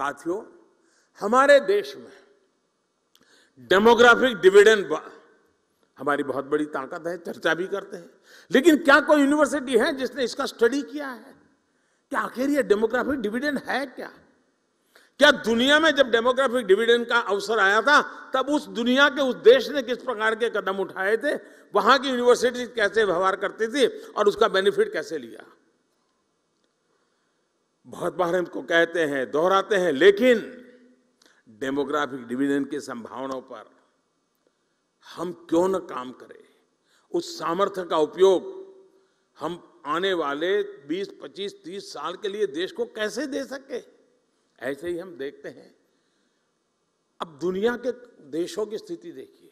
साथियों हमारे देश में डेमोग्राफिक डिविडेंड हमारी बहुत बड़ी ताकत है चर्चा भी करते हैं लेकिन क्या कोई यूनिवर्सिटी है जिसने इसका स्टडी किया है कि आखिर यह डेमोग्राफिक डिविडेंड है क्या क्या दुनिया में जब डेमोग्राफिक डिविडेंड का अवसर आया था तब उस दुनिया के उस देश ने किस प्रकार के कदम उठाए थे वहां की यूनिवर्सिटी कैसे व्यवहार करती थी और उसका बेनिफिट कैसे लिया बहुत बार इनको कहते हैं दोहराते हैं लेकिन डेमोग्राफिक डिवीजन की संभावनाओं पर हम क्यों न काम करें उस सामर्थ्य का उपयोग हम आने वाले 20, 25, 30 साल के लिए देश को कैसे दे सके ऐसे ही हम देखते हैं अब दुनिया के देशों की स्थिति देखिए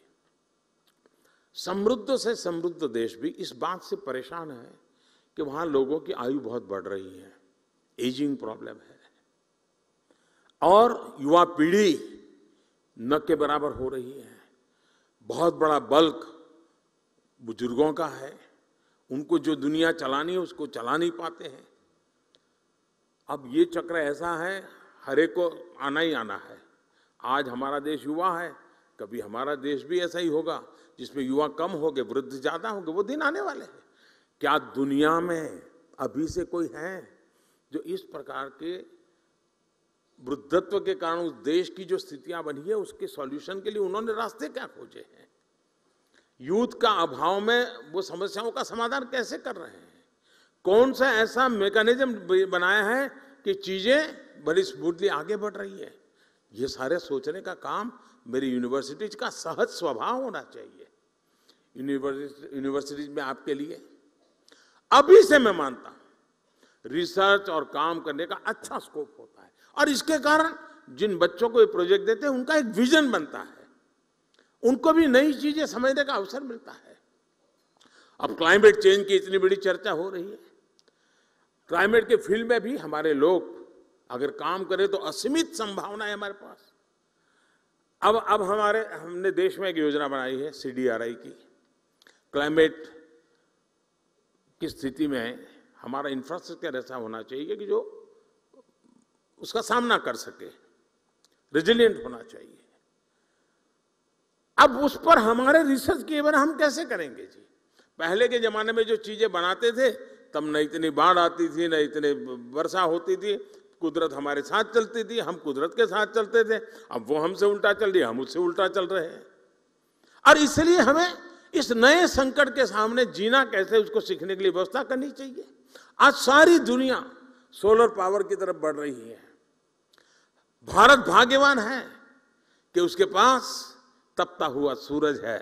समृद्ध से समृद्ध देश भी इस बात से परेशान है कि वहां लोगों की आयु बहुत बढ़ रही है एजिंग प्रॉब्लम है और युवा पीढ़ी न के बराबर हो रही है बहुत बड़ा बल्क बुजुर्गों का है उनको जो दुनिया चलानी है उसको चला नहीं पाते हैं अब ये चक्र ऐसा है हरे को आना ही आना है आज हमारा देश युवा है कभी हमारा देश भी ऐसा ही होगा जिसमें युवा कम हो गए वृद्ध ज़्यादा हो गए वो दिन आने वाले हैं क्या दुनिया में अभी से कोई है जो इस प्रकार के वृद्धत्व के कारण उस देश की जो स्थितियां बनी है उसके सॉल्यूशन के लिए उन्होंने रास्ते क्या खोजे हैं यूथ का अभाव में वो समस्याओं का समाधान कैसे कर रहे हैं कौन सा ऐसा मेकानिज्म बनाया है कि चीज़ें बड़ी स्मूथली आगे बढ़ रही है ये सारे सोचने का काम मेरी यूनिवर्सिटीज का सहज स्वभाव होना चाहिए यूनिवर्सिटीज में आपके लिए अभी से मैं मानता रिसर्च और काम करने का अच्छा स्कोप होता है और इसके कारण जिन बच्चों को ये प्रोजेक्ट देते हैं उनका एक विजन बनता है उनको भी नई चीजें समझने का अवसर मिलता है अब क्लाइमेट चेंज की इतनी बड़ी चर्चा हो रही है क्लाइमेट के फील्ड में भी हमारे लोग अगर काम करें तो असीमित संभावना है हमारे पास अब अब हमारे हमने देश में एक योजना बनाई है सीडीआरआई की क्लाइमेट की स्थिति में हमारा इंफ्रास्ट्रक्चर ऐसा होना चाहिए कि जो उसका सामना कर सके रिजिलियंट होना चाहिए अब उस पर हमारे रिसर्च किए बारे हम कैसे करेंगे जी पहले के ज़माने में जो चीज़ें बनाते थे तब न इतनी बाढ़ आती थी न इतनी वर्षा होती थी कुदरत हमारे साथ चलती थी हम कुदरत के साथ चलते थे अब वो हमसे उल्टा चल रही हम उससे उल्टा चल रहे हैं और इसलिए हमें इस नए संकट के सामने जीना कैसे उसको सीखने के लिए व्यवस्था करनी चाहिए आज सारी दुनिया सोलर पावर की तरफ बढ़ रही है भारत भाग्यवान है कि उसके पास तपता हुआ सूरज है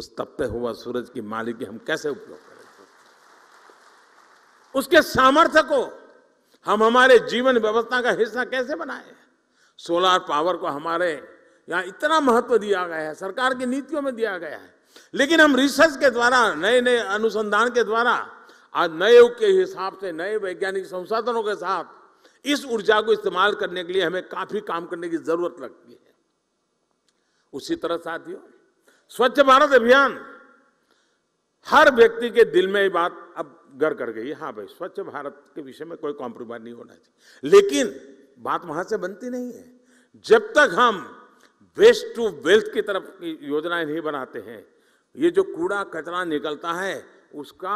उस तपते हुआ सूरज की मालिकी हम कैसे उपयोग करें उसके सामर्थ्य को हम हमारे जीवन व्यवस्था का हिस्सा कैसे बनाए सोलर पावर को हमारे यहां इतना महत्व दिया गया है सरकार की नीतियों में दिया गया है लेकिन हम रिसर्च के द्वारा नए नए अनुसंधान के द्वारा आज नए युग के हिसाब से नए वैज्ञानिक संसाधनों के साथ इस ऊर्जा को इस्तेमाल करने के लिए हमें काफी काम करने की जरूरत लगती है उसी तरह साथियों स्वच्छ भारत अभियान हर व्यक्ति के दिल में ये बात अब गर कर गई हाँ भाई स्वच्छ भारत के विषय में कोई कॉम्प्रोमाइज नहीं होना चाहिए लेकिन बात वहां से बनती नहीं है जब तक हम वेस्ट टू वेल्थ की तरफ की योजनाएं नहीं बनाते हैं ये जो कूड़ा कचरा निकलता है उसका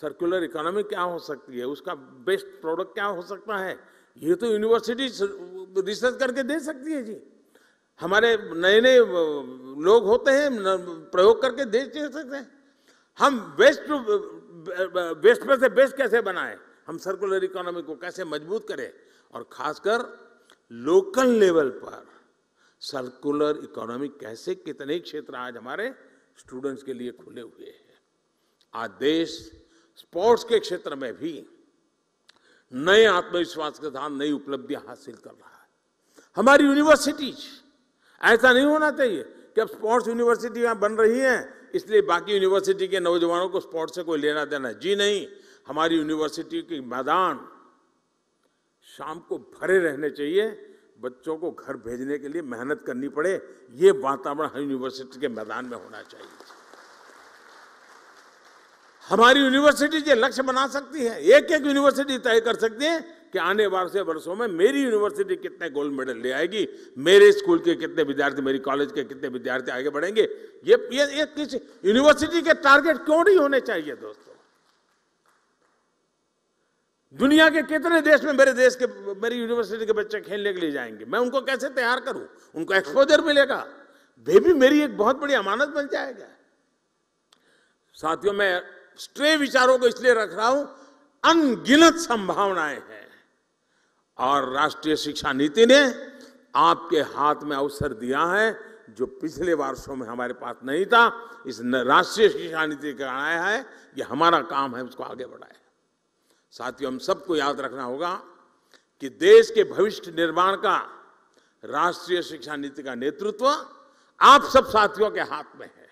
सर्कुलर इकोनॉमी क्या हो सकती है उसका बेस्ट प्रोडक्ट क्या हो सकता है ये तो यूनिवर्सिटी रिसर्च करके दे सकती है जी हमारे नए नए लोग होते हैं प्रयोग करके दे सकते हैं हम वेस्ट वेस्ट में से बेस्ट कैसे बनाए हम सर्कुलर इकोनॉमी को कैसे मजबूत करें और खासकर लोकल लेवल पर सर्कुलर इकोनॉमी कैसे कितने क्षेत्र आज हमारे स्टूडेंट्स के लिए खुले हुए हैं आज देश स्पोर्ट्स के क्षेत्र में भी नए आत्मविश्वास के साथ नई उपलब्धियां हासिल कर रहा है हमारी यूनिवर्सिटीज ऐसा नहीं होना चाहिए कि अब स्पोर्ट्स यूनिवर्सिटी यहां बन रही है इसलिए बाकी यूनिवर्सिटी के नौजवानों को स्पोर्ट्स से कोई लेना देना जी नहीं हमारी यूनिवर्सिटी के मैदान शाम को भरे रहने चाहिए बच्चों को घर भेजने के लिए मेहनत करनी पड़े ये वातावरण हर यूनिवर्सिटी के मैदान में होना चाहिए हमारी यूनिवर्सिटी ये लक्ष्य बना सकती है एक एक यूनिवर्सिटी तय कर सकती है कि आने वाले से वर्षों में मेरी यूनिवर्सिटी कितने गोल्ड मेडल ले आएगी मेरे स्कूल के कितने विद्यार्थी मेरी कॉलेज के कितने विद्यार्थी आगे बढ़ेंगे ये ये, ये किसी यूनिवर्सिटी के टारगेट क्यों नहीं होने चाहिए दोस्तों दुनिया के कितने देश में मेरे देश के मेरी यूनिवर्सिटी के बच्चे खेलने के लिए जाएंगे मैं उनको कैसे तैयार करूं उनको एक्सपोजर मिलेगा वे भी मेरी एक बहुत बड़ी अमानत बन जाएगा साथियों में स्ट्रे विचारों को इसलिए रख रहा हूं अनगिनत संभावनाएं हैं और राष्ट्रीय शिक्षा नीति ने आपके हाथ में अवसर दिया है जो पिछले वर्षों में हमारे पास नहीं था इस राष्ट्रीय शिक्षा नीति का आया है ये हमारा काम है उसको आगे बढ़ाए साथियों हम सबको याद रखना होगा कि देश के भविष्य निर्माण का राष्ट्रीय शिक्षा नीति का नेतृत्व आप सब साथियों के हाथ में है